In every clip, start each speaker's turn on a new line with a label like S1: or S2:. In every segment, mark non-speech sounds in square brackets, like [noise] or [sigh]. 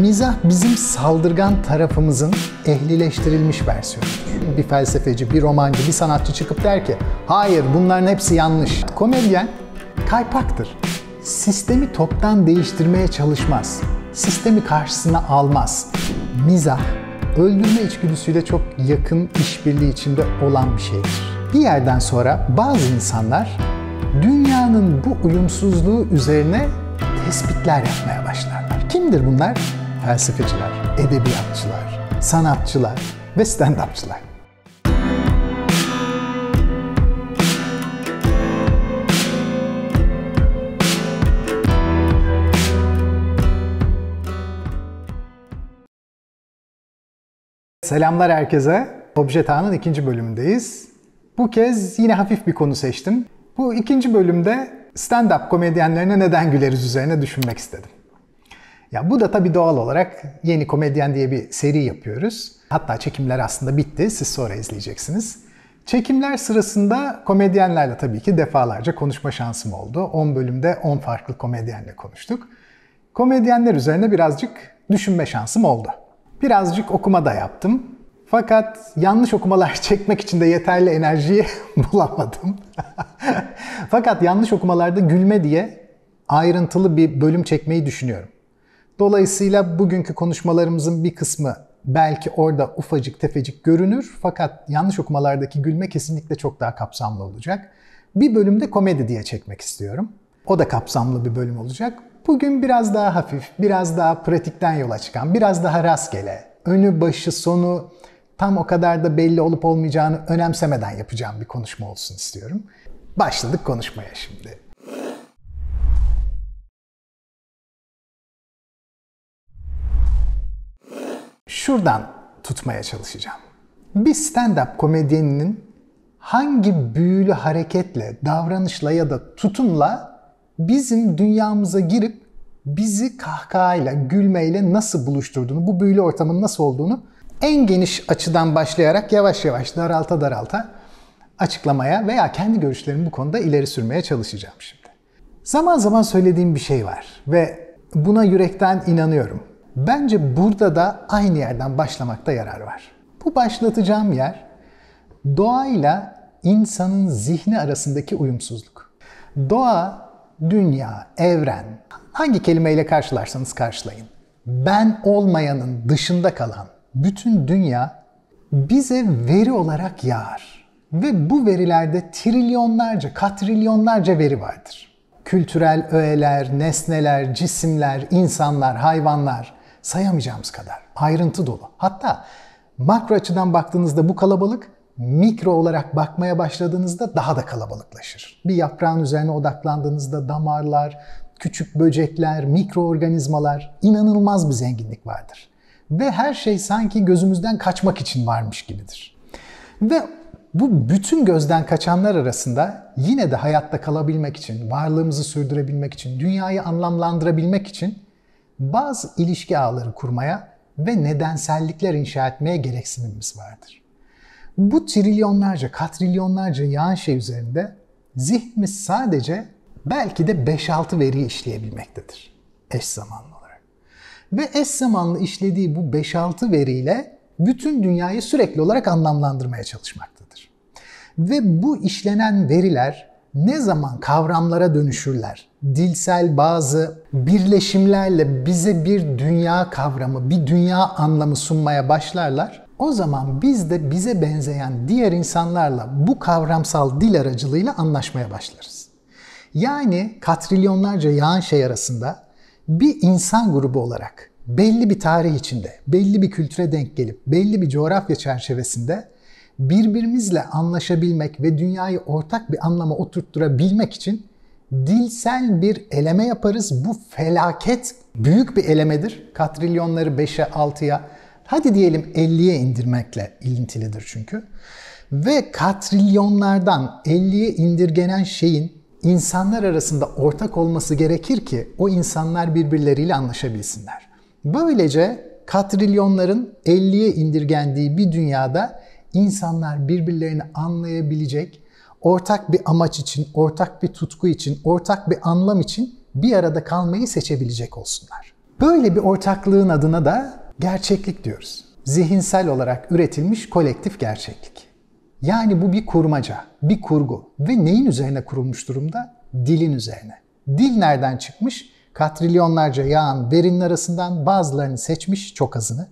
S1: Mizah bizim saldırgan tarafımızın ehlileştirilmiş versiyonu. Bir felsefeci, bir romancı, bir sanatçı çıkıp der ki hayır bunların hepsi yanlış. Komedyen kaypaktır. Sistemi toptan değiştirmeye çalışmaz. Sistemi karşısına almaz. Mizah öldürme içgüdüsüyle çok yakın işbirliği içinde olan bir şeydir. Bir yerden sonra bazı insanlar dünyanın bu uyumsuzluğu üzerine tespitler yapmaya başlarlar. Kimdir bunlar? felsefeciler, edebiyatçılar, sanatçılar ve stand-upçılar. Selamlar herkese. Objetanın ikinci bölümündeyiz. Bu kez yine hafif bir konu seçtim. Bu ikinci bölümde stand-up komedyenlerine neden güleriz üzerine düşünmek istedim. Ya bu da tabii doğal olarak Yeni Komedyen diye bir seri yapıyoruz. Hatta çekimler aslında bitti. Siz sonra izleyeceksiniz. Çekimler sırasında komedyenlerle tabii ki defalarca konuşma şansım oldu. 10 bölümde 10 farklı komedyenle konuştuk. Komedyenler üzerine birazcık düşünme şansım oldu. Birazcık okuma da yaptım. Fakat yanlış okumalar [laughs] çekmek için de yeterli enerjiyi [laughs] bulamadım. [laughs] Fakat yanlış okumalarda gülme diye ayrıntılı bir bölüm çekmeyi düşünüyorum. Dolayısıyla bugünkü konuşmalarımızın bir kısmı belki orada ufacık tefecik görünür fakat yanlış okumalardaki gülme kesinlikle çok daha kapsamlı olacak. Bir bölümde komedi diye çekmek istiyorum. O da kapsamlı bir bölüm olacak. Bugün biraz daha hafif, biraz daha pratikten yola çıkan, biraz daha rastgele, önü başı sonu tam o kadar da belli olup olmayacağını önemsemeden yapacağım bir konuşma olsun istiyorum. Başladık konuşmaya şimdi. şuradan tutmaya çalışacağım. Bir stand-up komedyeninin hangi büyülü hareketle, davranışla ya da tutumla bizim dünyamıza girip bizi kahkahayla, gülmeyle nasıl buluşturduğunu, bu büyülü ortamın nasıl olduğunu en geniş açıdan başlayarak yavaş yavaş daralta daralta açıklamaya veya kendi görüşlerimi bu konuda ileri sürmeye çalışacağım şimdi. Zaman zaman söylediğim bir şey var ve buna yürekten inanıyorum. Bence burada da aynı yerden başlamakta yarar var. Bu başlatacağım yer doğayla insanın zihni arasındaki uyumsuzluk. Doğa, dünya, evren hangi kelimeyle karşılarsanız karşılayın. Ben olmayanın dışında kalan bütün dünya bize veri olarak yağar. Ve bu verilerde trilyonlarca, katrilyonlarca veri vardır. Kültürel öğeler, nesneler, cisimler, insanlar, hayvanlar sayamayacağımız kadar ayrıntı dolu. Hatta makro açıdan baktığınızda bu kalabalık mikro olarak bakmaya başladığınızda daha da kalabalıklaşır. Bir yaprağın üzerine odaklandığınızda damarlar, küçük böcekler, mikroorganizmalar inanılmaz bir zenginlik vardır. Ve her şey sanki gözümüzden kaçmak için varmış gibidir. Ve bu bütün gözden kaçanlar arasında yine de hayatta kalabilmek için, varlığımızı sürdürebilmek için, dünyayı anlamlandırabilmek için bazı ilişki ağları kurmaya ve nedensellikler inşa etmeye gereksinimimiz vardır. Bu trilyonlarca, katrilyonlarca yağan şey üzerinde zihnimiz sadece belki de 5-6 veri işleyebilmektedir eş zamanlı olarak. Ve eş zamanlı işlediği bu 5-6 veriyle bütün dünyayı sürekli olarak anlamlandırmaya çalışmaktadır. Ve bu işlenen veriler ne zaman kavramlara dönüşürler? Dilsel bazı birleşimlerle bize bir dünya kavramı, bir dünya anlamı sunmaya başlarlar. O zaman biz de bize benzeyen diğer insanlarla bu kavramsal dil aracılığıyla anlaşmaya başlarız. Yani katrilyonlarca yağan şey arasında bir insan grubu olarak belli bir tarih içinde, belli bir kültüre denk gelip belli bir coğrafya çerçevesinde birbirimizle anlaşabilmek ve dünyayı ortak bir anlama oturtturabilmek için dilsel bir eleme yaparız. Bu felaket büyük bir elemedir. Katrilyonları 5'e 6'ya hadi diyelim 50'ye indirmekle ilintilidir çünkü. Ve katrilyonlardan 50'ye indirgenen şeyin insanlar arasında ortak olması gerekir ki o insanlar birbirleriyle anlaşabilsinler. Böylece katrilyonların 50'ye indirgendiği bir dünyada insanlar birbirlerini anlayabilecek, ortak bir amaç için, ortak bir tutku için, ortak bir anlam için bir arada kalmayı seçebilecek olsunlar. Böyle bir ortaklığın adına da gerçeklik diyoruz. Zihinsel olarak üretilmiş kolektif gerçeklik. Yani bu bir kurmaca, bir kurgu ve neyin üzerine kurulmuş durumda? Dilin üzerine. Dil nereden çıkmış? Katrilyonlarca yağan verinin arasından bazılarını seçmiş, çok azını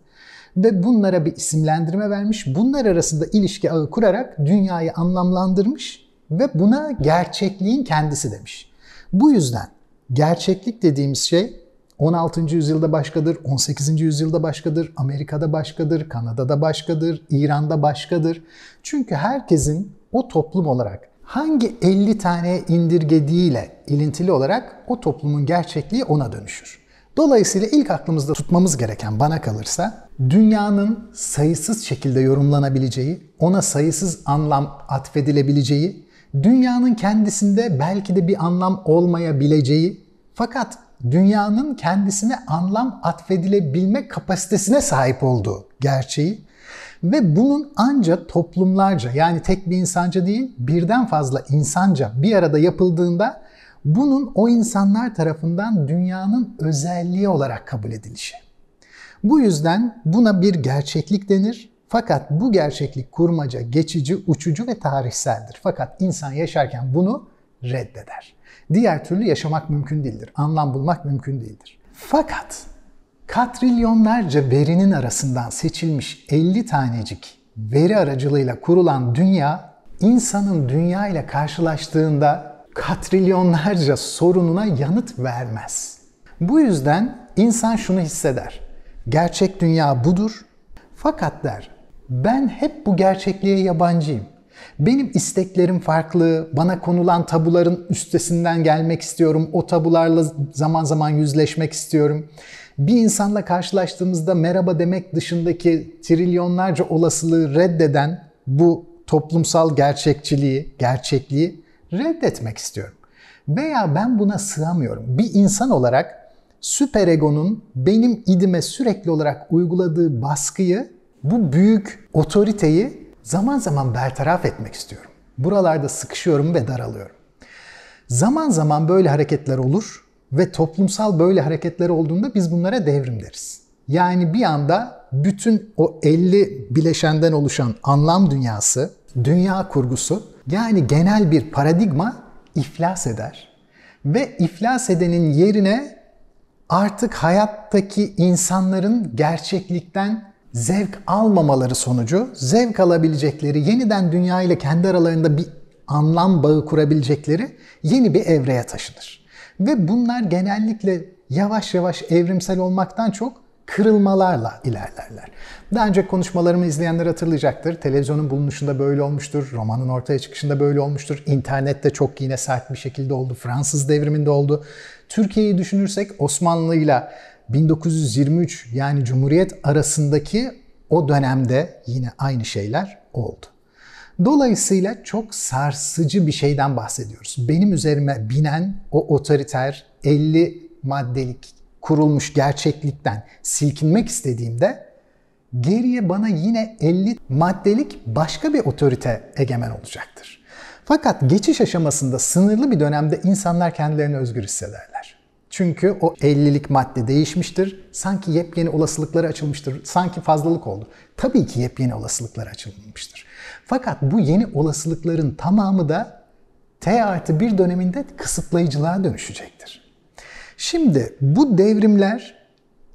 S1: ve bunlara bir isimlendirme vermiş. Bunlar arasında ilişki ağı kurarak dünyayı anlamlandırmış ve buna gerçekliğin kendisi demiş. Bu yüzden gerçeklik dediğimiz şey 16. yüzyılda başkadır, 18. yüzyılda başkadır, Amerika'da başkadır, Kanada'da başkadır, İran'da başkadır. Çünkü herkesin o toplum olarak hangi 50 tane indirgediğiyle ilintili olarak o toplumun gerçekliği ona dönüşür. Dolayısıyla ilk aklımızda tutmamız gereken bana kalırsa dünyanın sayısız şekilde yorumlanabileceği, ona sayısız anlam atfedilebileceği, dünyanın kendisinde belki de bir anlam olmayabileceği fakat dünyanın kendisine anlam atfedilebilme kapasitesine sahip olduğu gerçeği ve bunun ancak toplumlarca yani tek bir insanca değil birden fazla insanca bir arada yapıldığında bunun o insanlar tarafından dünyanın özelliği olarak kabul edilişi. Bu yüzden buna bir gerçeklik denir. Fakat bu gerçeklik kurmaca, geçici, uçucu ve tarihseldir. Fakat insan yaşarken bunu reddeder. Diğer türlü yaşamak mümkün değildir. Anlam bulmak mümkün değildir. Fakat katrilyonlarca verinin arasından seçilmiş 50 tanecik veri aracılığıyla kurulan dünya insanın dünya ile karşılaştığında katrilyonlarca sorununa yanıt vermez. Bu yüzden insan şunu hisseder. Gerçek dünya budur. Fakat der, ben hep bu gerçekliğe yabancıyım. Benim isteklerim farklı, bana konulan tabuların üstesinden gelmek istiyorum, o tabularla zaman zaman yüzleşmek istiyorum. Bir insanla karşılaştığımızda merhaba demek dışındaki trilyonlarca olasılığı reddeden bu toplumsal gerçekçiliği, gerçekliği reddetmek istiyorum. Veya ben buna sığamıyorum. Bir insan olarak süper ego'nun benim idime sürekli olarak uyguladığı baskıyı, bu büyük otoriteyi zaman zaman bertaraf etmek istiyorum. Buralarda sıkışıyorum ve daralıyorum. Zaman zaman böyle hareketler olur ve toplumsal böyle hareketler olduğunda biz bunlara devrim deriz. Yani bir anda bütün o 50 bileşenden oluşan anlam dünyası, dünya kurgusu yani genel bir paradigma iflas eder. Ve iflas edenin yerine artık hayattaki insanların gerçeklikten zevk almamaları sonucu zevk alabilecekleri, yeniden dünya ile kendi aralarında bir anlam bağı kurabilecekleri yeni bir evreye taşınır. Ve bunlar genellikle yavaş yavaş evrimsel olmaktan çok kırılmalarla ilerlerler. Daha önce konuşmalarımı izleyenler hatırlayacaktır. Televizyonun bulunuşunda böyle olmuştur, romanın ortaya çıkışında böyle olmuştur, internette çok yine sert bir şekilde oldu, Fransız devriminde oldu. Türkiye'yi düşünürsek Osmanlı ile 1923 yani Cumhuriyet arasındaki o dönemde yine aynı şeyler oldu. Dolayısıyla çok sarsıcı bir şeyden bahsediyoruz. Benim üzerime binen o otoriter 50 maddelik kurulmuş gerçeklikten silkinmek istediğimde geriye bana yine 50 maddelik başka bir otorite egemen olacaktır. Fakat geçiş aşamasında sınırlı bir dönemde insanlar kendilerini özgür hissederler. Çünkü o 50'lik madde değişmiştir. Sanki yepyeni olasılıkları açılmıştır. Sanki fazlalık oldu. Tabii ki yepyeni olasılıklar açılmıştır. Fakat bu yeni olasılıkların tamamı da T artı bir döneminde kısıtlayıcılığa dönüşecektir. Şimdi bu devrimler,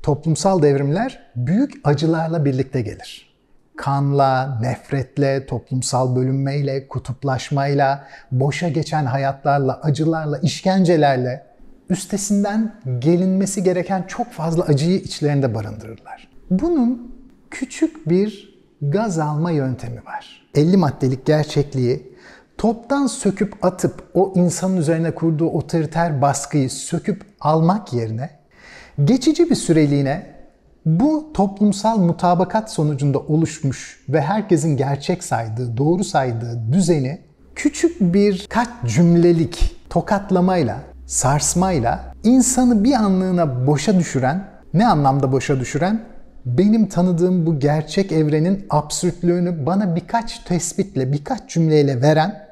S1: toplumsal devrimler büyük acılarla birlikte gelir. Kanla, nefretle, toplumsal bölünmeyle, kutuplaşmayla, boşa geçen hayatlarla, acılarla, işkencelerle üstesinden gelinmesi gereken çok fazla acıyı içlerinde barındırırlar. Bunun küçük bir gaz alma yöntemi var. 50 maddelik gerçekliği toptan söküp atıp o insanın üzerine kurduğu otoriter baskıyı söküp almak yerine geçici bir süreliğine bu toplumsal mutabakat sonucunda oluşmuş ve herkesin gerçek saydığı, doğru saydığı düzeni küçük bir kaç cümlelik tokatlamayla, sarsmayla insanı bir anlığına boşa düşüren, ne anlamda boşa düşüren? Benim tanıdığım bu gerçek evrenin absürtlüğünü bana birkaç tespitle, birkaç cümleyle veren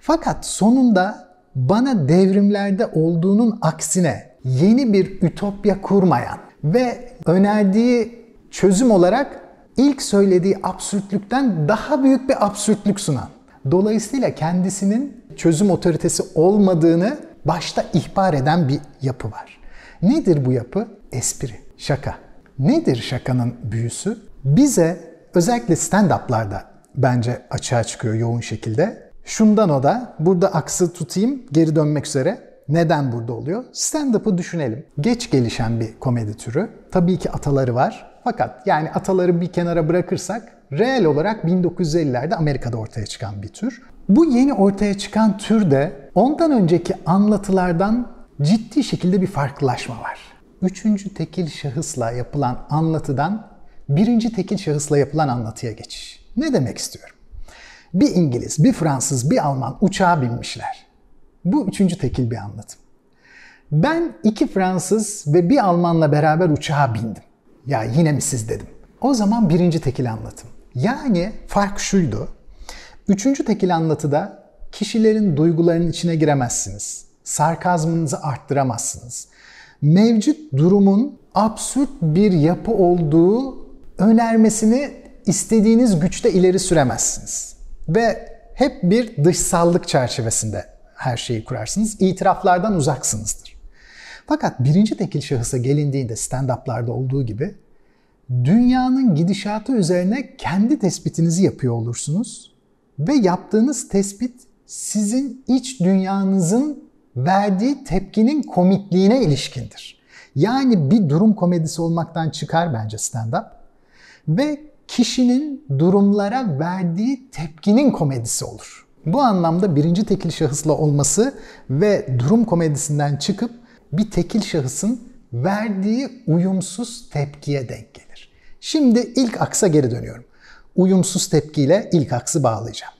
S1: fakat sonunda bana devrimlerde olduğunun aksine yeni bir ütopya kurmayan ve önerdiği çözüm olarak ilk söylediği absürtlükten daha büyük bir absürtlük sunan. Dolayısıyla kendisinin çözüm otoritesi olmadığını başta ihbar eden bir yapı var. Nedir bu yapı? Espri, şaka. Nedir şakanın büyüsü? Bize özellikle stand-up'larda bence açığa çıkıyor yoğun şekilde Şundan o da, burada aksı tutayım, geri dönmek üzere. Neden burada oluyor? Stand-up'ı düşünelim. Geç gelişen bir komedi türü. Tabii ki ataları var. Fakat yani ataları bir kenara bırakırsak reel olarak 1950'lerde Amerika'da ortaya çıkan bir tür. Bu yeni ortaya çıkan tür de ondan önceki anlatılardan ciddi şekilde bir farklılaşma var. Üçüncü tekil şahısla yapılan anlatıdan birinci tekil şahısla yapılan anlatıya geçiş. Ne demek istiyorum? Bir İngiliz, bir Fransız, bir Alman uçağa binmişler. Bu üçüncü tekil bir anlatım. Ben iki Fransız ve bir Almanla beraber uçağa bindim. Ya yine mi siz dedim. O zaman birinci tekil anlatım. Yani fark şuydu. Üçüncü tekil anlatıda kişilerin duygularının içine giremezsiniz. Sarkazmınızı arttıramazsınız. Mevcut durumun absürt bir yapı olduğu önermesini istediğiniz güçte ileri süremezsiniz. Ve hep bir dışsallık çerçevesinde her şeyi kurarsınız. İtiraflardan uzaksınızdır. Fakat birinci tekil şahısa gelindiğinde stand-up'larda olduğu gibi dünyanın gidişatı üzerine kendi tespitinizi yapıyor olursunuz ve yaptığınız tespit sizin iç dünyanızın verdiği tepkinin komikliğine ilişkindir. Yani bir durum komedisi olmaktan çıkar bence stand-up ve kişinin durumlara verdiği tepkinin komedisi olur. Bu anlamda birinci tekil şahısla olması ve durum komedisinden çıkıp bir tekil şahısın verdiği uyumsuz tepkiye denk gelir. Şimdi ilk aksa geri dönüyorum. Uyumsuz tepkiyle ilk aksı bağlayacağım.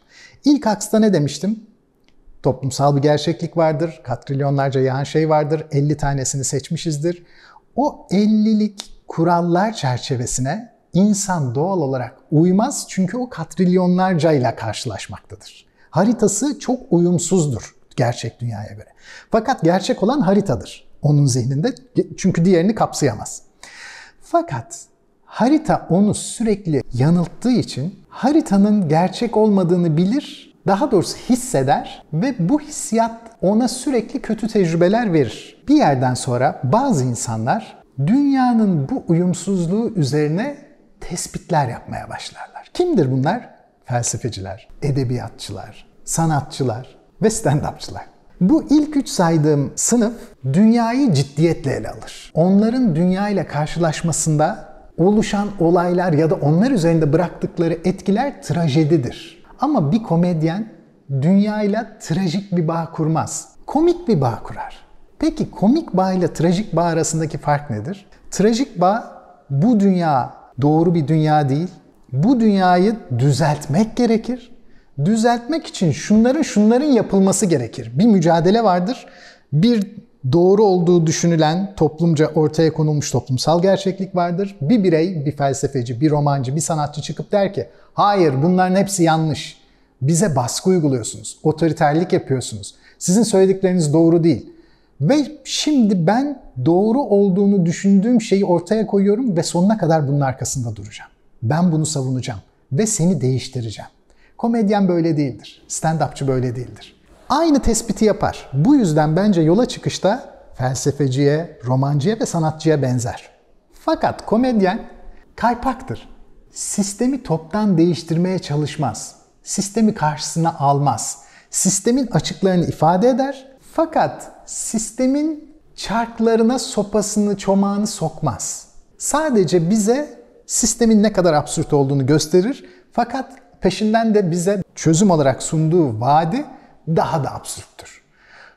S1: İlk aksta ne demiştim? Toplumsal bir gerçeklik vardır, katrilyonlarca yağan şey vardır, 50 tanesini seçmişizdir. O 50'lik kurallar çerçevesine insan doğal olarak uymaz çünkü o katrilyonlarca ile karşılaşmaktadır. Haritası çok uyumsuzdur gerçek dünyaya göre. Fakat gerçek olan haritadır onun zihninde çünkü diğerini kapsayamaz. Fakat harita onu sürekli yanılttığı için haritanın gerçek olmadığını bilir, daha doğrusu hisseder ve bu hissiyat ona sürekli kötü tecrübeler verir. Bir yerden sonra bazı insanlar dünyanın bu uyumsuzluğu üzerine tespitler yapmaya başlarlar. Kimdir bunlar? Felsefeciler, edebiyatçılar, sanatçılar ve stand-upçılar. Bu ilk üç saydığım sınıf dünyayı ciddiyetle ele alır. Onların dünya ile karşılaşmasında oluşan olaylar ya da onlar üzerinde bıraktıkları etkiler trajedidir. Ama bir komedyen dünyayla trajik bir bağ kurmaz. Komik bir bağ kurar. Peki komik bağ ile trajik bağ arasındaki fark nedir? Trajik bağ bu dünya doğru bir dünya değil. Bu dünyayı düzeltmek gerekir. Düzeltmek için şunların şunların yapılması gerekir. Bir mücadele vardır. Bir doğru olduğu düşünülen toplumca ortaya konulmuş toplumsal gerçeklik vardır. Bir birey, bir felsefeci, bir romancı, bir sanatçı çıkıp der ki hayır bunların hepsi yanlış. Bize baskı uyguluyorsunuz, otoriterlik yapıyorsunuz. Sizin söyledikleriniz doğru değil. Ve şimdi ben doğru olduğunu düşündüğüm şeyi ortaya koyuyorum ve sonuna kadar bunun arkasında duracağım. Ben bunu savunacağım ve seni değiştireceğim. Komedyen böyle değildir. Stand-upçı böyle değildir. Aynı tespiti yapar. Bu yüzden bence yola çıkışta felsefeciye, romancıya ve sanatçıya benzer. Fakat komedyen kaypaktır. Sistemi toptan değiştirmeye çalışmaz. Sistemi karşısına almaz. Sistemin açıklarını ifade eder. Fakat sistemin çarklarına sopasını, çomağını sokmaz. Sadece bize sistemin ne kadar absürt olduğunu gösterir fakat peşinden de bize çözüm olarak sunduğu vaadi daha da absürttür.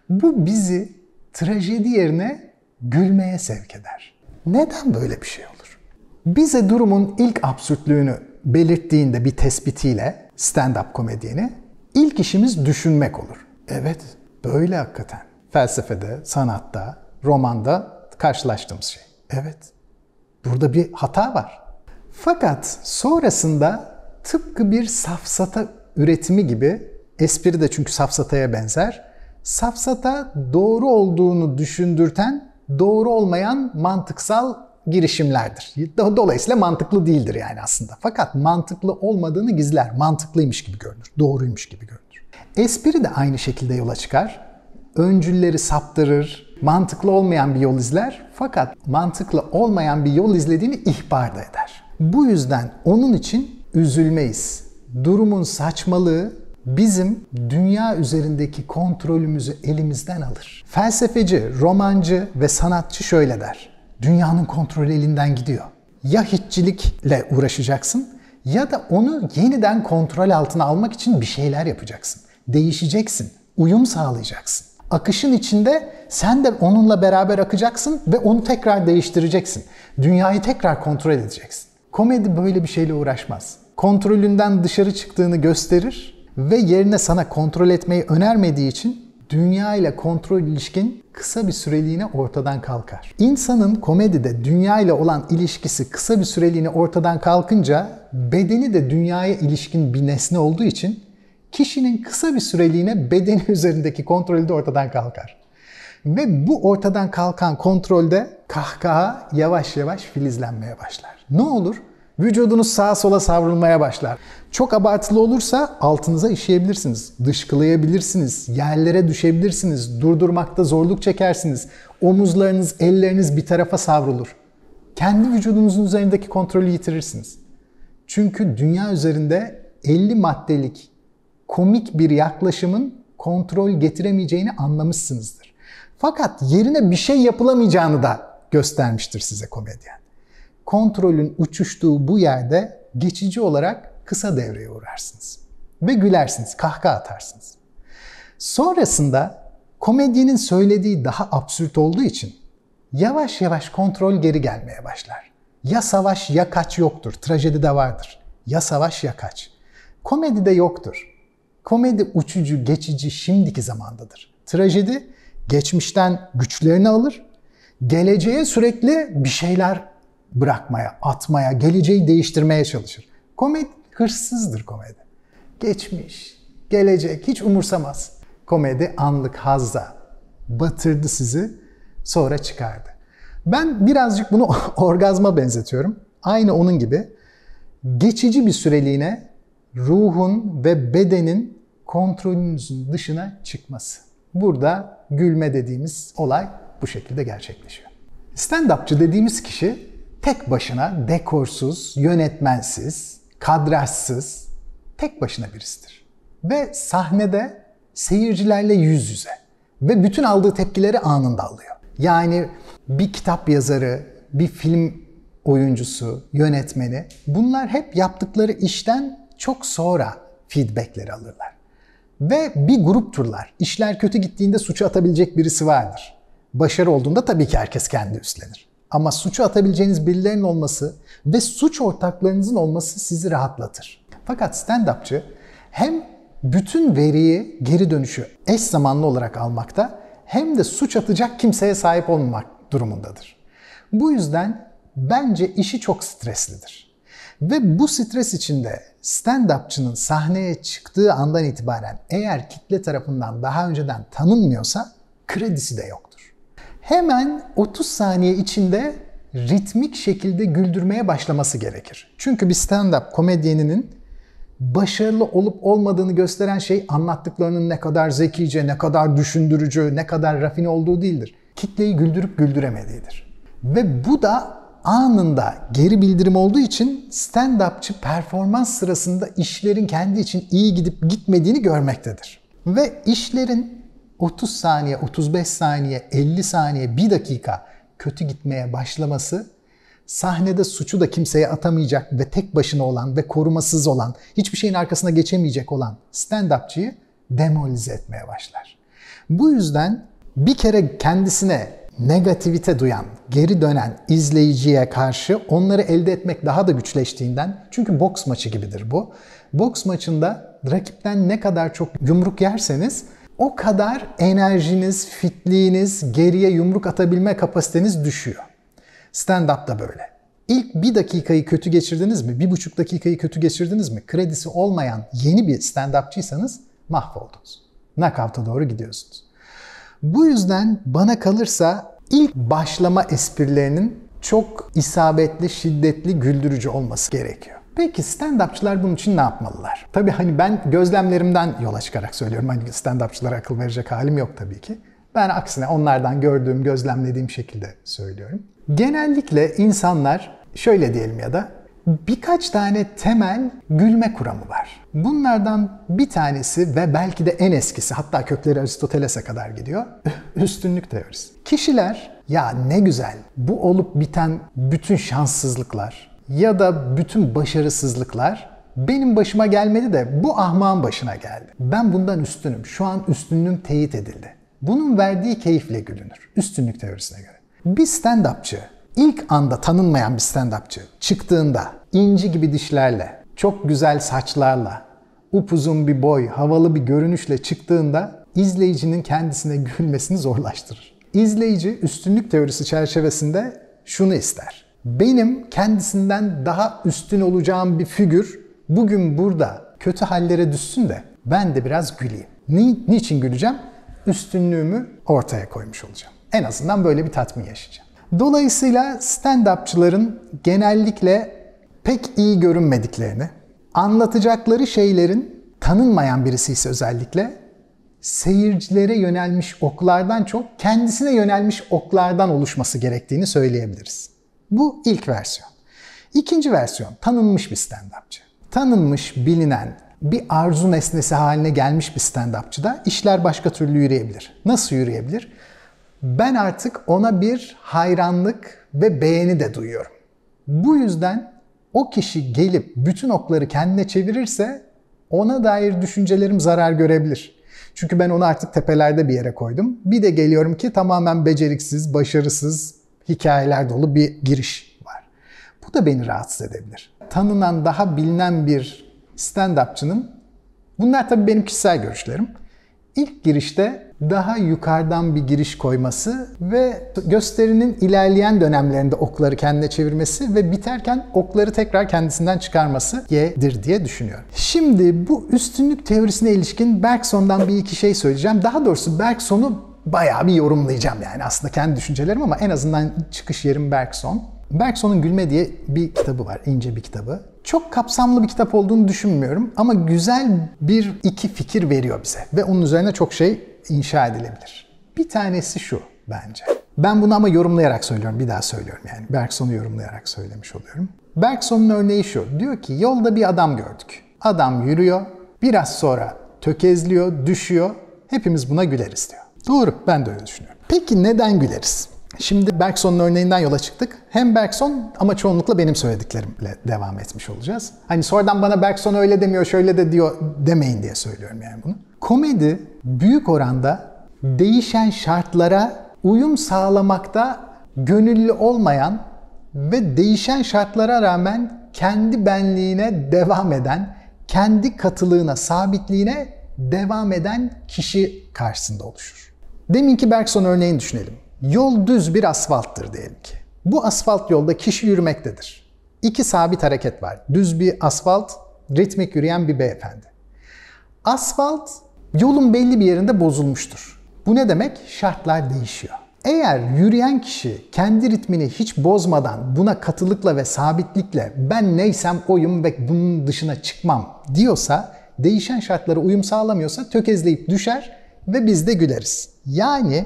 S1: Bu bizi trajedi yerine gülmeye sevk eder. Neden böyle bir şey olur? Bize durumun ilk absürtlüğünü belirttiğinde bir tespitiyle stand-up komedyeni ilk işimiz düşünmek olur. Evet, böyle hakikaten felsefede, sanatta, romanda karşılaştığımız şey. Evet, burada bir hata var. Fakat sonrasında tıpkı bir safsata üretimi gibi, espri de çünkü safsataya benzer, safsata doğru olduğunu düşündürten doğru olmayan mantıksal girişimlerdir. Dolayısıyla mantıklı değildir yani aslında. Fakat mantıklı olmadığını gizler. Mantıklıymış gibi görünür. Doğruymuş gibi görünür. Espri de aynı şekilde yola çıkar öncülleri saptırır, mantıklı olmayan bir yol izler fakat mantıklı olmayan bir yol izlediğini ihbar da eder. Bu yüzden onun için üzülmeyiz. Durumun saçmalığı bizim dünya üzerindeki kontrolümüzü elimizden alır. Felsefeci, romancı ve sanatçı şöyle der. Dünyanın kontrolü elinden gidiyor. Ya hiççilikle uğraşacaksın ya da onu yeniden kontrol altına almak için bir şeyler yapacaksın. Değişeceksin, uyum sağlayacaksın akışın içinde sen de onunla beraber akacaksın ve onu tekrar değiştireceksin. Dünyayı tekrar kontrol edeceksin. Komedi böyle bir şeyle uğraşmaz. Kontrolünden dışarı çıktığını gösterir ve yerine sana kontrol etmeyi önermediği için dünya ile kontrol ilişkin kısa bir süreliğine ortadan kalkar. İnsanın komedide dünya ile olan ilişkisi kısa bir süreliğine ortadan kalkınca bedeni de dünyaya ilişkin bir nesne olduğu için kişinin kısa bir süreliğine bedeni [laughs] üzerindeki kontrolü de ortadan kalkar. Ve bu ortadan kalkan kontrolde kahkaha yavaş yavaş filizlenmeye başlar. Ne olur? Vücudunuz sağa sola savrulmaya başlar. Çok abartılı olursa altınıza işeyebilirsiniz, dışkılayabilirsiniz, yerlere düşebilirsiniz, durdurmakta zorluk çekersiniz, omuzlarınız, elleriniz bir tarafa savrulur. Kendi vücudunuzun üzerindeki kontrolü yitirirsiniz. Çünkü dünya üzerinde 50 maddelik komik bir yaklaşımın kontrol getiremeyeceğini anlamışsınızdır. Fakat yerine bir şey yapılamayacağını da göstermiştir size komedyen. Kontrolün uçuştuğu bu yerde geçici olarak kısa devreye uğrarsınız. Ve gülersiniz, kahkaha atarsınız. Sonrasında komedyenin söylediği daha absürt olduğu için yavaş yavaş kontrol geri gelmeye başlar. Ya savaş ya kaç yoktur, trajedide vardır. Ya savaş ya kaç. Komedide yoktur. Komedi uçucu, geçici, şimdiki zamandadır. Trajedi geçmişten güçlerini alır, geleceğe sürekli bir şeyler bırakmaya, atmaya, geleceği değiştirmeye çalışır. Komedi hırsızdır komedi. Geçmiş, gelecek hiç umursamaz. Komedi anlık hazza batırdı sizi, sonra çıkardı. Ben birazcık bunu [laughs] orgazma benzetiyorum. Aynı onun gibi geçici bir süreliğine ruhun ve bedenin kontrolünüzün dışına çıkması. Burada gülme dediğimiz olay bu şekilde gerçekleşiyor. Stand-upçı dediğimiz kişi tek başına dekorsuz, yönetmensiz, kadrajsız, tek başına birisidir. Ve sahnede seyircilerle yüz yüze ve bütün aldığı tepkileri anında alıyor. Yani bir kitap yazarı, bir film oyuncusu, yönetmeni bunlar hep yaptıkları işten çok sonra feedbackleri alırlar. Ve bir grupturlar. İşler kötü gittiğinde suçu atabilecek birisi vardır. Başarı olduğunda tabii ki herkes kendi üstlenir. Ama suçu atabileceğiniz birilerinin olması ve suç ortaklarınızın olması sizi rahatlatır. Fakat stand-upçı hem bütün veriyi geri dönüşü eş zamanlı olarak almakta hem de suç atacak kimseye sahip olmamak durumundadır. Bu yüzden bence işi çok streslidir. Ve bu stres içinde stand-upçının sahneye çıktığı andan itibaren eğer kitle tarafından daha önceden tanınmıyorsa kredisi de yoktur. Hemen 30 saniye içinde ritmik şekilde güldürmeye başlaması gerekir. Çünkü bir stand-up komedyeninin başarılı olup olmadığını gösteren şey anlattıklarının ne kadar zekice, ne kadar düşündürücü, ne kadar rafine olduğu değildir. Kitleyi güldürüp güldüremediğidir. Ve bu da anında geri bildirim olduğu için stand-upçı performans sırasında işlerin kendi için iyi gidip gitmediğini görmektedir. Ve işlerin 30 saniye, 35 saniye, 50 saniye, 1 dakika kötü gitmeye başlaması sahnede suçu da kimseye atamayacak ve tek başına olan ve korumasız olan, hiçbir şeyin arkasına geçemeyecek olan stand-upçıyı demolize etmeye başlar. Bu yüzden bir kere kendisine negativite duyan, geri dönen izleyiciye karşı onları elde etmek daha da güçleştiğinden çünkü boks maçı gibidir bu. Boks maçında rakipten ne kadar çok yumruk yerseniz o kadar enerjiniz, fitliğiniz, geriye yumruk atabilme kapasiteniz düşüyor. Stand-up da böyle. İlk bir dakikayı kötü geçirdiniz mi? Bir buçuk dakikayı kötü geçirdiniz mi? Kredisi olmayan yeni bir stand-upçıysanız mahvoldunuz. nakavta doğru gidiyorsunuz. Bu yüzden bana kalırsa ilk başlama esprilerinin çok isabetli, şiddetli, güldürücü olması gerekiyor. Peki stand-upçılar bunun için ne yapmalılar? Tabii hani ben gözlemlerimden yola çıkarak söylüyorum. Hani stand-upçılara akıl verecek halim yok tabii ki. Ben aksine onlardan gördüğüm, gözlemlediğim şekilde söylüyorum. Genellikle insanlar şöyle diyelim ya da birkaç tane temel gülme kuramı var. Bunlardan bir tanesi ve belki de en eskisi hatta kökleri Aristoteles'e kadar gidiyor. [laughs] Üstünlük teorisi. Kişiler ya ne güzel bu olup biten bütün şanssızlıklar ya da bütün başarısızlıklar benim başıma gelmedi de bu ahmağın başına geldi. Ben bundan üstünüm. Şu an üstünlüğüm teyit edildi. Bunun verdiği keyifle gülünür. Üstünlük teorisine göre. Bir stand-upçı ilk anda tanınmayan bir stand-upçı çıktığında inci gibi dişlerle, çok güzel saçlarla, upuzun bir boy, havalı bir görünüşle çıktığında izleyicinin kendisine gülmesini zorlaştırır. İzleyici üstünlük teorisi çerçevesinde şunu ister. Benim kendisinden daha üstün olacağım bir figür bugün burada kötü hallere düşsün de ben de biraz güleyim. Ni niçin güleceğim? Üstünlüğümü ortaya koymuş olacağım. En azından böyle bir tatmin yaşayacağım. Dolayısıyla stand-upçıların genellikle pek iyi görünmediklerini, anlatacakları şeylerin tanınmayan birisi ise özellikle seyircilere yönelmiş oklardan çok kendisine yönelmiş oklardan oluşması gerektiğini söyleyebiliriz. Bu ilk versiyon. İkinci versiyon tanınmış bir stand-upçı. Tanınmış, bilinen, bir arzu nesnesi haline gelmiş bir stand-upçıda işler başka türlü yürüyebilir. Nasıl yürüyebilir? ben artık ona bir hayranlık ve beğeni de duyuyorum. Bu yüzden o kişi gelip bütün okları kendine çevirirse ona dair düşüncelerim zarar görebilir. Çünkü ben onu artık tepelerde bir yere koydum. Bir de geliyorum ki tamamen beceriksiz, başarısız, hikayeler dolu bir giriş var. Bu da beni rahatsız edebilir. Tanınan, daha bilinen bir stand-upçının, bunlar tabii benim kişisel görüşlerim. İlk girişte daha yukarıdan bir giriş koyması ve gösterinin ilerleyen dönemlerinde okları kendine çevirmesi ve biterken okları tekrar kendisinden çıkarması yedir diye düşünüyorum. Şimdi bu üstünlük teorisine ilişkin Bergson'dan bir iki şey söyleyeceğim. Daha doğrusu Bergson'u bayağı bir yorumlayacağım yani aslında kendi düşüncelerim ama en azından çıkış yerim Bergson. Bergson'un Gülme diye bir kitabı var, ince bir kitabı. Çok kapsamlı bir kitap olduğunu düşünmüyorum ama güzel bir iki fikir veriyor bize ve onun üzerine çok şey inşa edilebilir. Bir tanesi şu bence. Ben bunu ama yorumlayarak söylüyorum, bir daha söylüyorum yani. Bergson'u yorumlayarak söylemiş oluyorum. Bergson'un örneği şu, diyor ki yolda bir adam gördük. Adam yürüyor, biraz sonra tökezliyor, düşüyor. Hepimiz buna güleriz diyor. Doğru, ben de öyle düşünüyorum. Peki neden güleriz? Şimdi Bergson'un örneğinden yola çıktık. Hem Bergson ama çoğunlukla benim söylediklerimle devam etmiş olacağız. Hani sonradan bana Bergson öyle demiyor, şöyle de diyor demeyin diye söylüyorum yani bunu. Komedi büyük oranda değişen şartlara uyum sağlamakta gönüllü olmayan ve değişen şartlara rağmen kendi benliğine devam eden, kendi katılığına, sabitliğine devam eden kişi karşısında oluşur. Deminki Bergson örneğini düşünelim. Yol düz bir asfalttır diyelim ki. Bu asfalt yolda kişi yürümektedir. İki sabit hareket var. Düz bir asfalt, ritmik yürüyen bir beyefendi. Asfalt yolun belli bir yerinde bozulmuştur. Bu ne demek? Şartlar değişiyor. Eğer yürüyen kişi kendi ritmini hiç bozmadan buna katılıkla ve sabitlikle ben neysem oyum ve bunun dışına çıkmam diyorsa değişen şartlara uyum sağlamıyorsa tökezleyip düşer ve biz de güleriz. Yani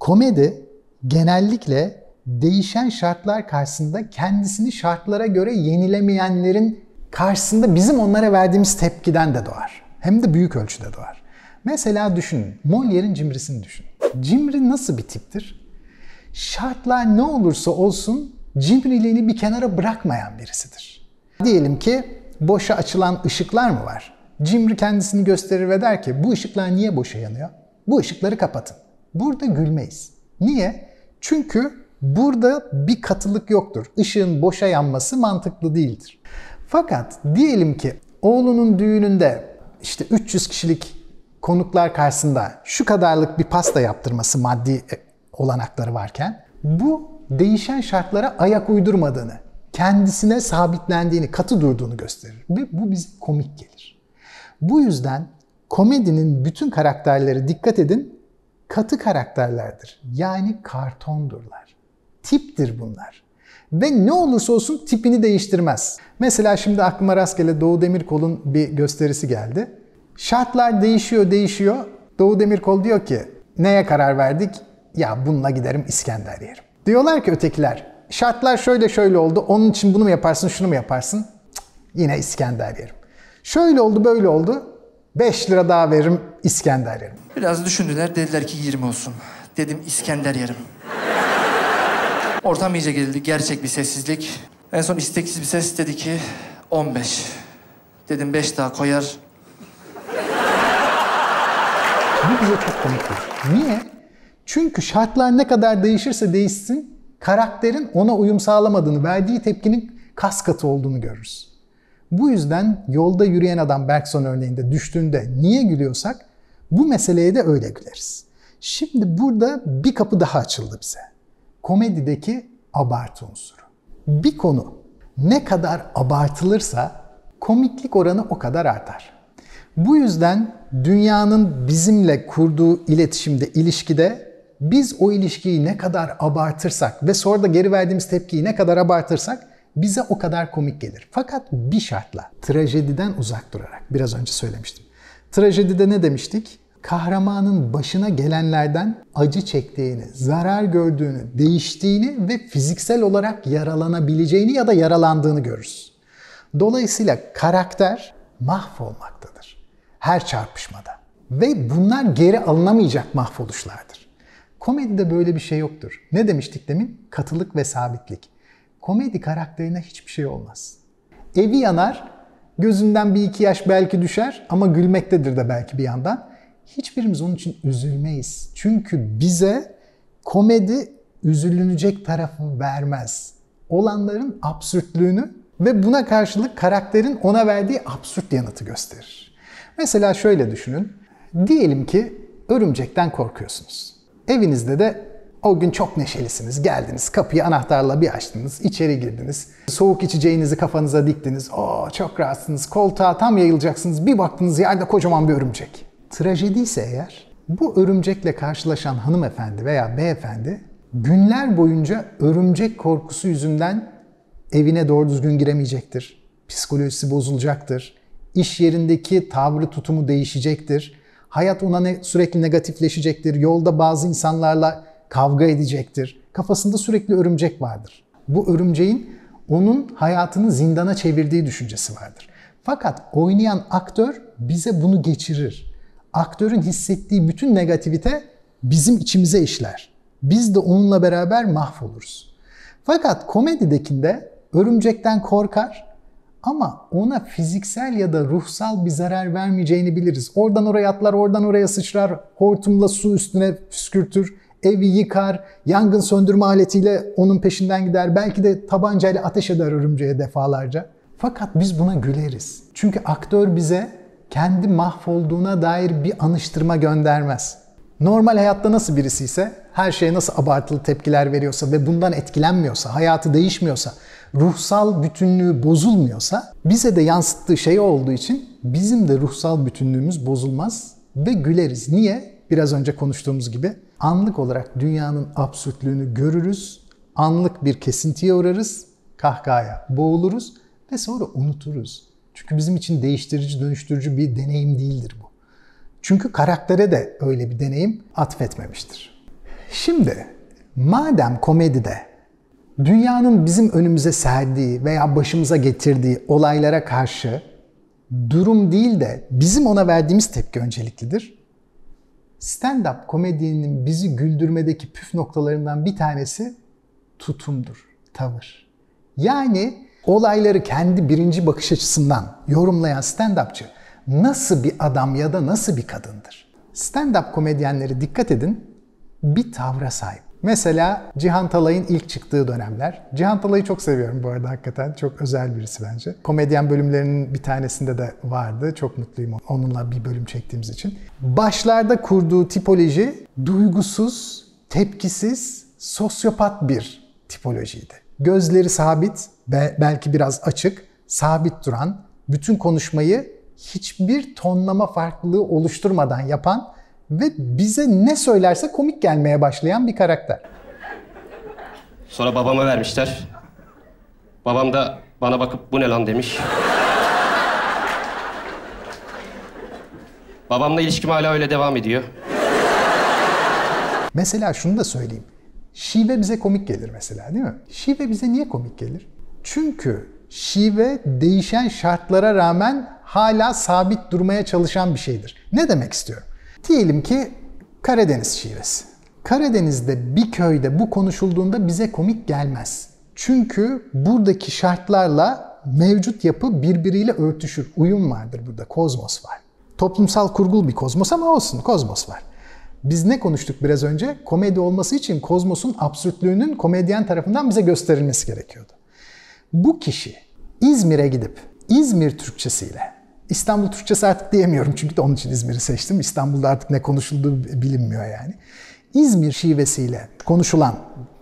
S1: Komedi genellikle değişen şartlar karşısında kendisini şartlara göre yenilemeyenlerin karşısında bizim onlara verdiğimiz tepkiden de doğar. Hem de büyük ölçüde doğar. Mesela düşünün, Molière'in cimrisini düşünün. Cimri nasıl bir tiptir? Şartlar ne olursa olsun cimriliğini bir kenara bırakmayan birisidir. Diyelim ki boşa açılan ışıklar mı var? Cimri kendisini gösterir ve der ki bu ışıklar niye boşa yanıyor? Bu ışıkları kapatın. Burada gülmeyiz. Niye? Çünkü burada bir katılık yoktur. Işığın boşa yanması mantıklı değildir. Fakat diyelim ki oğlunun düğününde işte 300 kişilik konuklar karşısında şu kadarlık bir pasta yaptırması maddi e, olanakları varken bu değişen şartlara ayak uydurmadığını, kendisine sabitlendiğini, katı durduğunu gösterir ve bu bize komik gelir. Bu yüzden komedinin bütün karakterleri dikkat edin katı karakterlerdir. Yani kartondurlar. Tiptir bunlar. Ve ne olursa olsun tipini değiştirmez. Mesela şimdi aklıma rastgele Doğu Demirkol'un bir gösterisi geldi. Şartlar değişiyor değişiyor. Doğu Demirkol diyor ki neye karar verdik? Ya bununla giderim İskender yerim. Diyorlar ki ötekiler şartlar şöyle şöyle oldu. Onun için bunu mu yaparsın şunu mu yaparsın? Cık, yine İskender yerim. Şöyle oldu böyle oldu. 5 lira daha veririm İskender yerim. Biraz düşündüler dediler ki 20 olsun. Dedim İskender yerim. Ortam iyice gerildi. Gerçek bir sessizlik. En son isteksiz bir ses dedi ki 15. Dedim 5 daha koyar. Bu bize çok komik Niye? Çünkü şartlar ne kadar değişirse değişsin karakterin ona uyum sağlamadığını, verdiği tepkinin kas katı olduğunu görürüz. Bu yüzden yolda yürüyen adam Bergson örneğinde düştüğünde niye gülüyorsak bu meseleye de öyle güleriz. Şimdi burada bir kapı daha açıldı bize. Komedideki abartı unsuru. Bir konu ne kadar abartılırsa komiklik oranı o kadar artar. Bu yüzden dünyanın bizimle kurduğu iletişimde, ilişkide biz o ilişkiyi ne kadar abartırsak ve sonra da geri verdiğimiz tepkiyi ne kadar abartırsak bize o kadar komik gelir. Fakat bir şartla trajediden uzak durarak biraz önce söylemiştim. Trajedide ne demiştik? Kahramanın başına gelenlerden acı çektiğini, zarar gördüğünü, değiştiğini ve fiziksel olarak yaralanabileceğini ya da yaralandığını görürüz. Dolayısıyla karakter mahvolmaktadır her çarpışmada ve bunlar geri alınamayacak mahvoluşlardır. Komedide böyle bir şey yoktur. Ne demiştik demin? Katılık ve sabitlik komedi karakterine hiçbir şey olmaz. Evi yanar, gözünden bir iki yaş belki düşer ama gülmektedir de belki bir yandan. Hiçbirimiz onun için üzülmeyiz. Çünkü bize komedi üzülünecek tarafı vermez. Olanların absürtlüğünü ve buna karşılık karakterin ona verdiği absürt yanıtı gösterir. Mesela şöyle düşünün. Diyelim ki örümcekten korkuyorsunuz. Evinizde de o gün çok neşelisiniz. Geldiniz, kapıyı anahtarla bir açtınız, içeri girdiniz. Soğuk içeceğinizi kafanıza diktiniz. Oo çok rahatsınız. Koltuğa tam yayılacaksınız. Bir baktınız yerde kocaman bir örümcek. Trajedi ise eğer bu örümcekle karşılaşan hanımefendi veya beyefendi günler boyunca örümcek korkusu yüzünden evine doğru düzgün giremeyecektir. Psikolojisi bozulacaktır. İş yerindeki tavrı tutumu değişecektir. Hayat ona ne, sürekli negatifleşecektir. Yolda bazı insanlarla kavga edecektir. Kafasında sürekli örümcek vardır. Bu örümceğin onun hayatını zindana çevirdiği düşüncesi vardır. Fakat oynayan aktör bize bunu geçirir. Aktörün hissettiği bütün negativite bizim içimize işler. Biz de onunla beraber mahvoluruz. Fakat komedidekinde örümcekten korkar ama ona fiziksel ya da ruhsal bir zarar vermeyeceğini biliriz. Oradan oraya atlar, oradan oraya sıçrar, hortumla su üstüne püskürtür evi yıkar, yangın söndürme aletiyle onun peşinden gider, belki de tabancayla ateş eder örümceğe defalarca. Fakat biz buna güleriz. Çünkü aktör bize kendi mahvolduğuna dair bir anıştırma göndermez. Normal hayatta nasıl birisi ise, her şeye nasıl abartılı tepkiler veriyorsa ve bundan etkilenmiyorsa, hayatı değişmiyorsa, ruhsal bütünlüğü bozulmuyorsa, bize de yansıttığı şey olduğu için bizim de ruhsal bütünlüğümüz bozulmaz ve güleriz. Niye? Biraz önce konuştuğumuz gibi Anlık olarak dünyanın absürtlüğünü görürüz, anlık bir kesintiye uğrarız, kahkahaya boğuluruz ve sonra unuturuz. Çünkü bizim için değiştirici, dönüştürücü bir deneyim değildir bu. Çünkü karaktere de öyle bir deneyim atfetmemiştir. Şimdi madem komedide dünyanın bizim önümüze serdiği veya başımıza getirdiği olaylara karşı durum değil de bizim ona verdiğimiz tepki önceliklidir. Stand-up komedinin bizi güldürmedeki püf noktalarından bir tanesi tutumdur, tavır. Yani olayları kendi birinci bakış açısından yorumlayan stand-upçı nasıl bir adam ya da nasıl bir kadındır? Stand-up komedyenleri dikkat edin bir tavra sahip. Mesela Cihan Talay'ın ilk çıktığı dönemler. Cihan Talay'ı çok seviyorum bu arada hakikaten. Çok özel birisi bence. Komedyen bölümlerinin bir tanesinde de vardı. Çok mutluyum onunla bir bölüm çektiğimiz için. Başlarda kurduğu tipoloji duygusuz, tepkisiz, sosyopat bir tipolojiydi. Gözleri sabit, belki biraz açık, sabit duran, bütün konuşmayı hiçbir tonlama farklılığı oluşturmadan yapan ve bize ne söylerse komik gelmeye başlayan bir karakter. Sonra babama vermişler. Babam da bana bakıp bu ne lan demiş. Babamla ilişkim hala öyle devam ediyor. Mesela şunu da söyleyeyim. Şive bize komik gelir mesela değil mi? Şive bize niye komik gelir? Çünkü şive değişen şartlara rağmen hala sabit durmaya çalışan bir şeydir. Ne demek istiyorum? Diyelim ki Karadeniz şivesi. Karadeniz'de bir köyde bu konuşulduğunda bize komik gelmez. Çünkü buradaki şartlarla mevcut yapı birbiriyle örtüşür. Uyum vardır burada, kozmos var. Toplumsal kurgul bir kozmos ama olsun, kozmos var. Biz ne konuştuk biraz önce? Komedi olması için kozmosun absürtlüğünün komedyen tarafından bize gösterilmesi gerekiyordu. Bu kişi İzmir'e gidip İzmir Türkçesiyle İstanbul Türkçesi artık diyemiyorum çünkü de onun için İzmir'i seçtim. İstanbul'da artık ne konuşulduğu bilinmiyor yani. İzmir şivesiyle konuşulan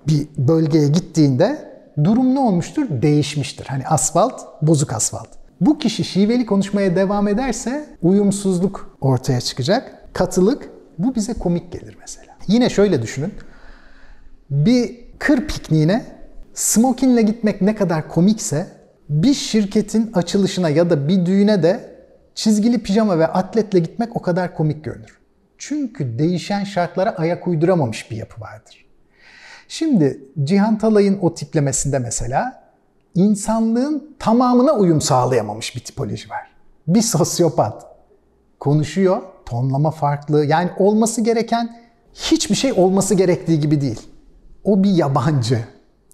S1: bir bölgeye gittiğinde durum ne olmuştur? Değişmiştir. Hani asfalt, bozuk asfalt. Bu kişi şiveli konuşmaya devam ederse uyumsuzluk ortaya çıkacak. Katılık bu bize komik gelir mesela. Yine şöyle düşünün. Bir kır pikniğine smokinle gitmek ne kadar komikse bir şirketin açılışına ya da bir düğüne de Çizgili pijama ve atletle gitmek o kadar komik görünür. Çünkü değişen şartlara ayak uyduramamış bir yapı vardır. Şimdi Cihan Talay'ın o tiplemesinde mesela insanlığın tamamına uyum sağlayamamış bir tipoloji var. Bir sosyopat. Konuşuyor, tonlama farklı. Yani olması gereken hiçbir şey olması gerektiği gibi değil. O bir yabancı.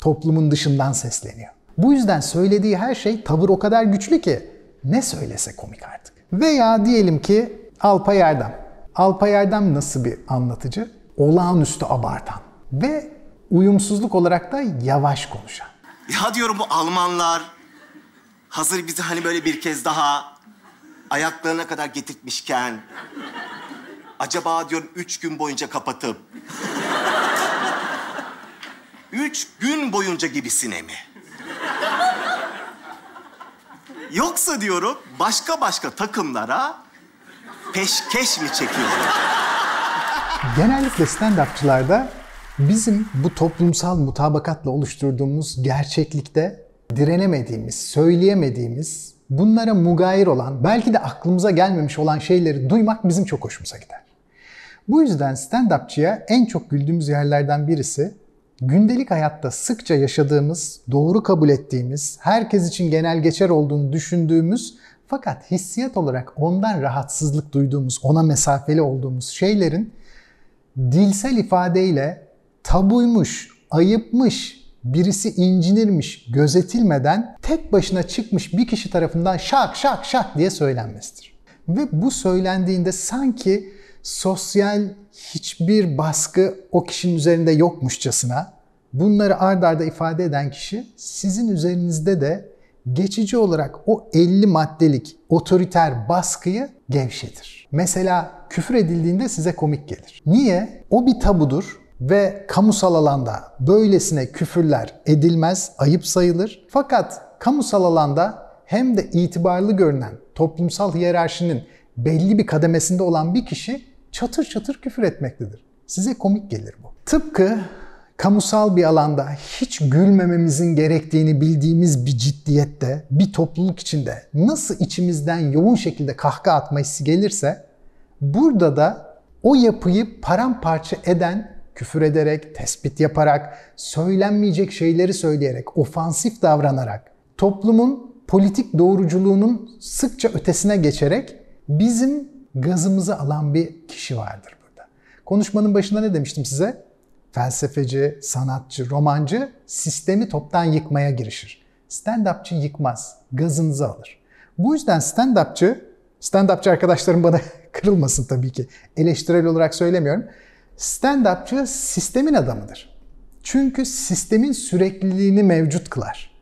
S1: Toplumun dışından sesleniyor. Bu yüzden söylediği her şey tavır o kadar güçlü ki ne söylese komik artık. Veya diyelim ki Alpay Erdem. Alpay Erdem nasıl bir anlatıcı? Olağanüstü abartan ve uyumsuzluk olarak da yavaş konuşan. Ya diyorum bu Almanlar hazır bizi hani böyle bir kez daha ayaklarına kadar getirtmişken acaba diyorum üç gün boyunca kapatıp üç gün boyunca gibisine mi? Yoksa diyorum başka başka takımlara peşkeş mi çekiyorlar? Genellikle stand-upçılarda bizim bu toplumsal mutabakatla oluşturduğumuz gerçeklikte direnemediğimiz, söyleyemediğimiz, bunlara mugayir olan, belki de aklımıza gelmemiş olan şeyleri duymak bizim çok hoşumuza gider. Bu yüzden stand-upçıya en çok güldüğümüz yerlerden birisi Gündelik hayatta sıkça yaşadığımız, doğru kabul ettiğimiz, herkes için genel geçer olduğunu düşündüğümüz fakat hissiyat olarak ondan rahatsızlık duyduğumuz, ona mesafeli olduğumuz şeylerin dilsel ifadeyle tabuymuş, ayıpmış, birisi incinirmiş gözetilmeden tek başına çıkmış bir kişi tarafından şak şak şak diye söylenmesidir. Ve bu söylendiğinde sanki sosyal hiçbir baskı o kişinin üzerinde yokmuşçasına bunları ard arda ifade eden kişi sizin üzerinizde de geçici olarak o 50 maddelik otoriter baskıyı gevşetir. Mesela küfür edildiğinde size komik gelir. Niye? O bir tabudur ve kamusal alanda böylesine küfürler edilmez, ayıp sayılır. Fakat kamusal alanda hem de itibarlı görünen toplumsal hiyerarşinin belli bir kademesinde olan bir kişi çatır çatır küfür etmektedir. Size komik gelir bu. Tıpkı kamusal bir alanda hiç gülmememizin gerektiğini bildiğimiz bir ciddiyette, bir topluluk içinde nasıl içimizden yoğun şekilde kahkaha atma hissi gelirse, burada da o yapıyı paramparça eden küfür ederek, tespit yaparak, söylenmeyecek şeyleri söyleyerek, ofansif davranarak, toplumun politik doğruculuğunun sıkça ötesine geçerek bizim gazımızı alan bir kişi vardır burada. Konuşmanın başında ne demiştim size? Felsefeci, sanatçı, romancı sistemi toptan yıkmaya girişir. Stand-upçı yıkmaz, gazınızı alır. Bu yüzden stand-upçı, stand-upçı arkadaşlarım bana [laughs] kırılmasın tabii ki. Eleştirel olarak söylemiyorum. Stand-upçı sistemin adamıdır. Çünkü sistemin sürekliliğini mevcut kılar.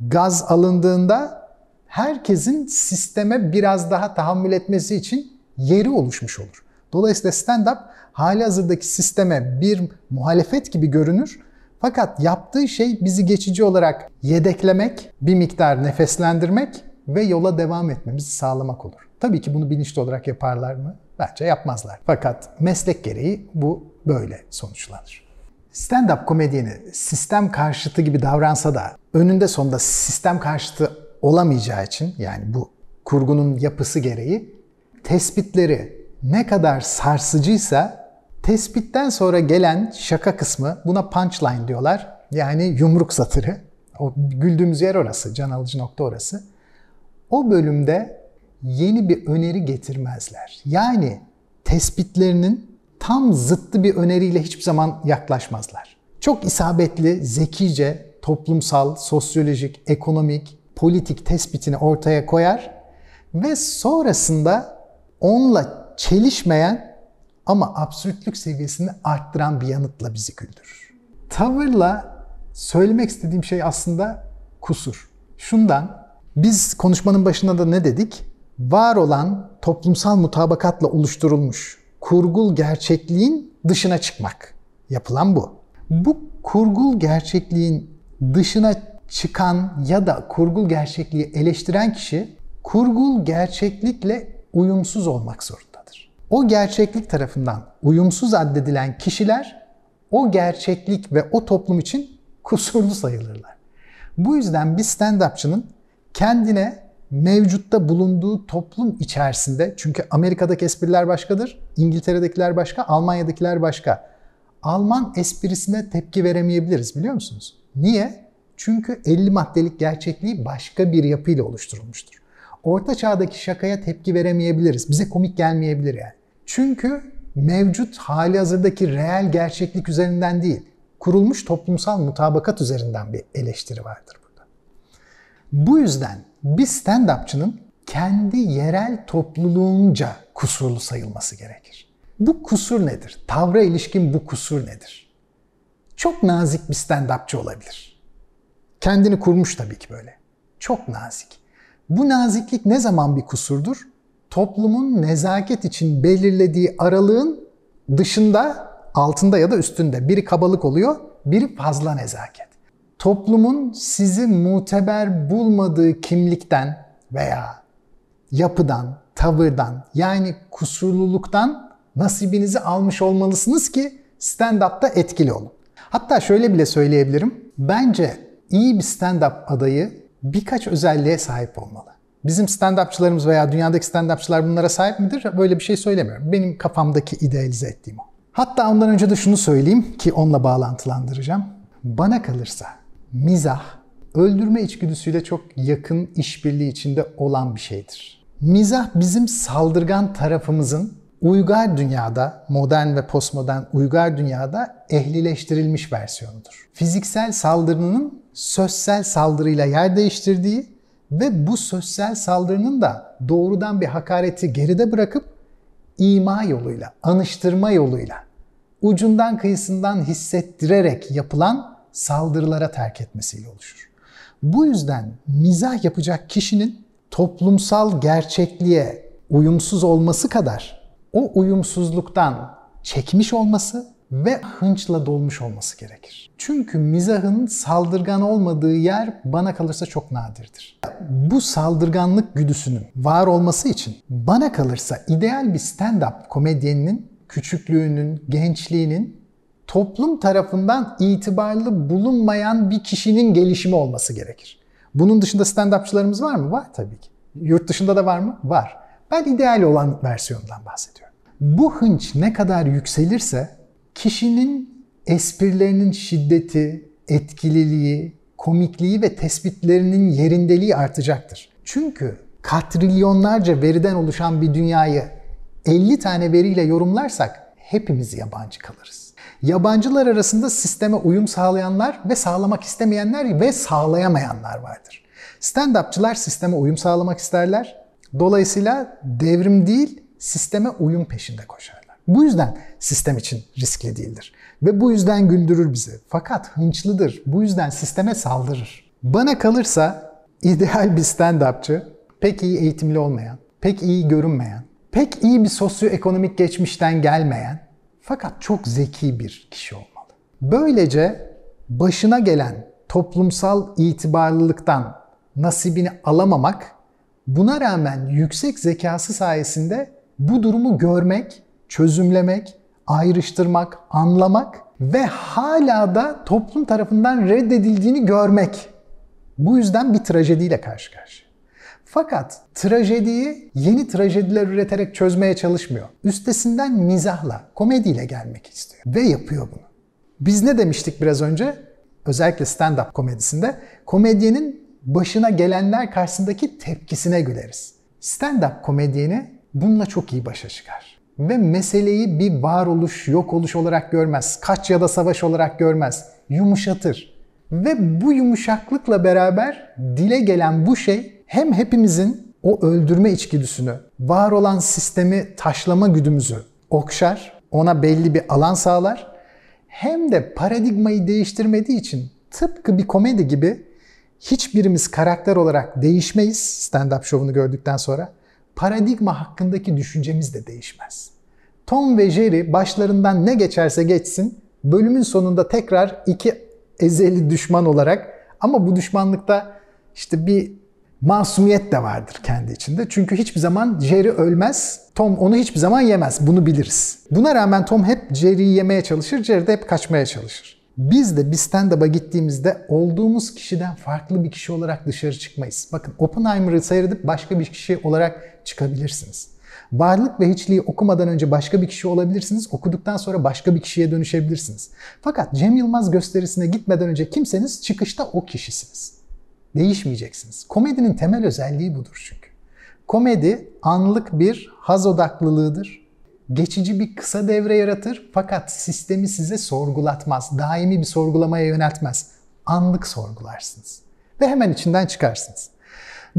S1: Gaz alındığında herkesin sisteme biraz daha tahammül etmesi için yeri oluşmuş olur. Dolayısıyla stand-up hali hazırdaki sisteme bir muhalefet gibi görünür. Fakat yaptığı şey bizi geçici olarak yedeklemek, bir miktar nefeslendirmek ve yola devam etmemizi sağlamak olur. Tabii ki bunu bilinçli olarak yaparlar mı? Bence yapmazlar. Fakat meslek gereği bu böyle sonuçlanır. Stand-up komedyeni sistem karşıtı gibi davransa da önünde sonunda sistem karşıtı olamayacağı için yani bu kurgunun yapısı gereği tespitleri ne kadar sarsıcıysa tespitten sonra gelen şaka kısmı buna punchline diyorlar. Yani yumruk satırı. O güldüğümüz yer orası, can alıcı nokta orası. O bölümde yeni bir öneri getirmezler. Yani tespitlerinin tam zıttı bir öneriyle hiçbir zaman yaklaşmazlar. Çok isabetli, zekice, toplumsal, sosyolojik, ekonomik, politik tespitini ortaya koyar ve sonrasında onunla çelişmeyen ama absürtlük seviyesini arttıran bir yanıtla bizi güldürür. Tavırla söylemek istediğim şey aslında kusur. Şundan biz konuşmanın başında da ne dedik? Var olan toplumsal mutabakatla oluşturulmuş kurgul gerçekliğin dışına çıkmak. Yapılan bu. Bu kurgul gerçekliğin dışına çıkan ya da kurgul gerçekliği eleştiren kişi kurgul gerçeklikle uyumsuz olmak zorundadır. O gerçeklik tarafından uyumsuz addedilen kişiler o gerçeklik ve o toplum için kusurlu sayılırlar. Bu yüzden bir stand-upçının kendine mevcutta bulunduğu toplum içerisinde çünkü Amerika'daki espriler başkadır, İngiltere'dekiler başka, Almanya'dakiler başka. Alman esprisine tepki veremeyebiliriz biliyor musunuz? Niye? Çünkü 50 maddelik gerçekliği başka bir yapıyla oluşturulmuştur orta çağdaki şakaya tepki veremeyebiliriz. Bize komik gelmeyebilir yani. Çünkü mevcut hali hazırdaki reel gerçeklik üzerinden değil, kurulmuş toplumsal mutabakat üzerinden bir eleştiri vardır burada. Bu yüzden bir stand-upçının kendi yerel topluluğunca kusurlu sayılması gerekir. Bu kusur nedir? Tavra ilişkin bu kusur nedir? Çok nazik bir stand-upçı olabilir. Kendini kurmuş tabii ki böyle. Çok nazik. Bu naziklik ne zaman bir kusurdur? Toplumun nezaket için belirlediği aralığın dışında, altında ya da üstünde. Biri kabalık oluyor, biri fazla nezaket. Toplumun sizi muteber bulmadığı kimlikten veya yapıdan, tavırdan yani kusurluluktan nasibinizi almış olmalısınız ki stand-up'ta etkili olun. Hatta şöyle bile söyleyebilirim. Bence iyi bir stand-up adayı birkaç özelliğe sahip olmalı. Bizim stand-upçılarımız veya dünyadaki stand-upçılar bunlara sahip midir? Böyle bir şey söylemiyorum. Benim kafamdaki idealize ettiğim o. Hatta ondan önce de şunu söyleyeyim ki onunla bağlantılandıracağım. Bana kalırsa mizah öldürme içgüdüsüyle çok yakın işbirliği içinde olan bir şeydir. Mizah bizim saldırgan tarafımızın uygar dünyada, modern ve postmodern uygar dünyada ehlileştirilmiş versiyonudur. Fiziksel saldırının sözsel saldırıyla yer değiştirdiği ve bu sözsel saldırının da doğrudan bir hakareti geride bırakıp ima yoluyla, anıştırma yoluyla, ucundan kıyısından hissettirerek yapılan saldırılara terk etmesiyle oluşur. Bu yüzden mizah yapacak kişinin toplumsal gerçekliğe uyumsuz olması kadar o uyumsuzluktan çekmiş olması ve hınçla dolmuş olması gerekir. Çünkü mizahın saldırgan olmadığı yer bana kalırsa çok nadirdir. Bu saldırganlık güdüsünün var olması için bana kalırsa ideal bir stand-up komedyeninin küçüklüğünün, gençliğinin toplum tarafından itibarlı bulunmayan bir kişinin gelişimi olması gerekir. Bunun dışında stand-upçılarımız var mı? Var tabii ki. Yurt dışında da var mı? Var. Ben ideal olan versiyondan bahsediyorum. Bu hınç ne kadar yükselirse kişinin esprilerinin şiddeti, etkililiği, komikliği ve tespitlerinin yerindeliği artacaktır. Çünkü katrilyonlarca veriden oluşan bir dünyayı 50 tane veriyle yorumlarsak hepimiz yabancı kalırız. Yabancılar arasında sisteme uyum sağlayanlar ve sağlamak istemeyenler ve sağlayamayanlar vardır. Stand-upçılar sisteme uyum sağlamak isterler. Dolayısıyla devrim değil, sisteme uyum peşinde koşarlar. Bu yüzden sistem için riskli değildir. Ve bu yüzden güldürür bizi. Fakat hınçlıdır. Bu yüzden sisteme saldırır. Bana kalırsa ideal bir stand-upçı pek iyi eğitimli olmayan, pek iyi görünmeyen, pek iyi bir sosyoekonomik geçmişten gelmeyen fakat çok zeki bir kişi olmalı. Böylece başına gelen toplumsal itibarlılıktan nasibini alamamak Buna rağmen yüksek zekası sayesinde bu durumu görmek, çözümlemek, ayrıştırmak, anlamak ve hala da toplum tarafından reddedildiğini görmek. Bu yüzden bir trajediyle karşı karşıya. Fakat trajediyi yeni trajediler üreterek çözmeye çalışmıyor. Üstesinden mizahla, komediyle gelmek istiyor ve yapıyor bunu. Biz ne demiştik biraz önce? Özellikle stand-up komedisinde komedyenin başına gelenler karşısındaki tepkisine güleriz. Stand-up komedyeni bununla çok iyi başa çıkar. Ve meseleyi bir varoluş, yok oluş olarak görmez. Kaç ya da savaş olarak görmez. Yumuşatır. Ve bu yumuşaklıkla beraber dile gelen bu şey hem hepimizin o öldürme içgüdüsünü, var olan sistemi taşlama güdümüzü okşar, ona belli bir alan sağlar hem de paradigmayı değiştirmediği için tıpkı bir komedi gibi hiçbirimiz karakter olarak değişmeyiz stand-up şovunu gördükten sonra. Paradigma hakkındaki düşüncemiz de değişmez. Tom ve Jerry başlarından ne geçerse geçsin bölümün sonunda tekrar iki ezeli düşman olarak ama bu düşmanlıkta işte bir masumiyet de vardır kendi içinde. Çünkü hiçbir zaman Jerry ölmez, Tom onu hiçbir zaman yemez. Bunu biliriz. Buna rağmen Tom hep Jerry'yi yemeye çalışır, Jerry de hep kaçmaya çalışır. Biz de bir stand-up'a gittiğimizde olduğumuz kişiden farklı bir kişi olarak dışarı çıkmayız. Bakın Oppenheimer'ı seyredip başka bir kişi olarak çıkabilirsiniz. Varlık ve hiçliği okumadan önce başka bir kişi olabilirsiniz, okuduktan sonra başka bir kişiye dönüşebilirsiniz. Fakat Cem Yılmaz gösterisine gitmeden önce kimseniz çıkışta o kişisiniz. Değişmeyeceksiniz. Komedinin temel özelliği budur çünkü. Komedi anlık bir haz odaklılığıdır geçici bir kısa devre yaratır fakat sistemi size sorgulatmaz, daimi bir sorgulamaya yöneltmez. Anlık sorgularsınız ve hemen içinden çıkarsınız.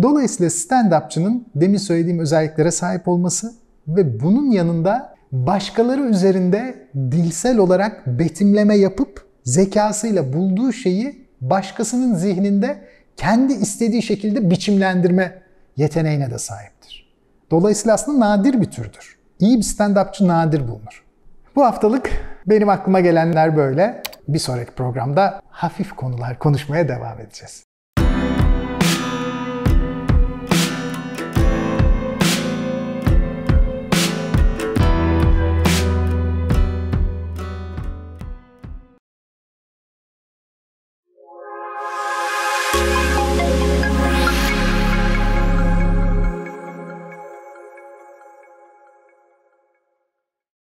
S1: Dolayısıyla stand-upçının demin söylediğim özelliklere sahip olması ve bunun yanında başkaları üzerinde dilsel olarak betimleme yapıp zekasıyla bulduğu şeyi başkasının zihninde kendi istediği şekilde biçimlendirme yeteneğine de sahiptir. Dolayısıyla aslında nadir bir türdür. İyi bir stand-upçı nadir bulunur. Bu haftalık benim aklıma gelenler böyle. Bir sonraki programda hafif konular konuşmaya devam edeceğiz.